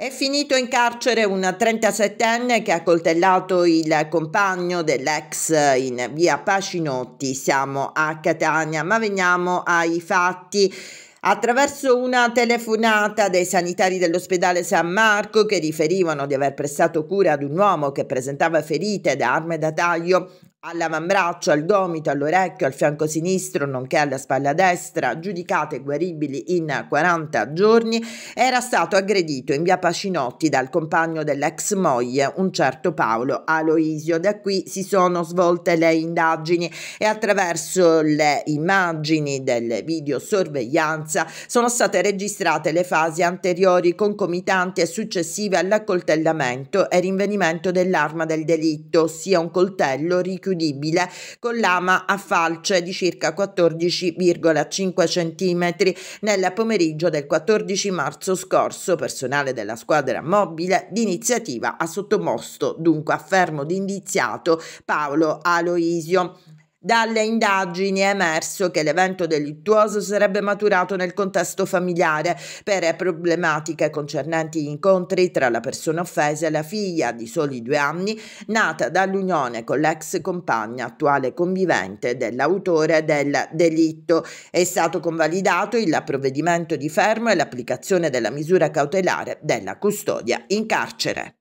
È finito in carcere un 37enne che ha coltellato il compagno dell'ex in via Pacinotti. Siamo a Catania, ma veniamo ai fatti. Attraverso una telefonata dei sanitari dell'ospedale San Marco che riferivano di aver prestato cura ad un uomo che presentava ferite da arme da taglio all'avambraccio, al gomito, all'orecchio, al fianco sinistro, nonché alla spalla destra, giudicate guaribili in 40 giorni, era stato aggredito in via Pacinotti dal compagno dell'ex moglie, un certo Paolo Aloisio. Da qui si sono svolte le indagini e attraverso le immagini del videosorveglianza sono state registrate le fasi anteriori concomitanti e successive all'accoltellamento e rinvenimento dell'arma del delitto, ossia un coltello richiuso chiudibile con lama a falce di circa 14,5 cm. Nel pomeriggio del 14 marzo scorso personale della squadra mobile d'iniziativa ha sottoposto dunque a fermo di indiziato Paolo Aloisio. Dalle indagini è emerso che l'evento delittuoso sarebbe maturato nel contesto familiare per problematiche concernenti gli incontri tra la persona offesa e la figlia di soli due anni, nata dall'unione con l'ex compagna attuale convivente dell'autore del delitto. È stato convalidato il provvedimento di fermo e l'applicazione della misura cautelare della custodia in carcere.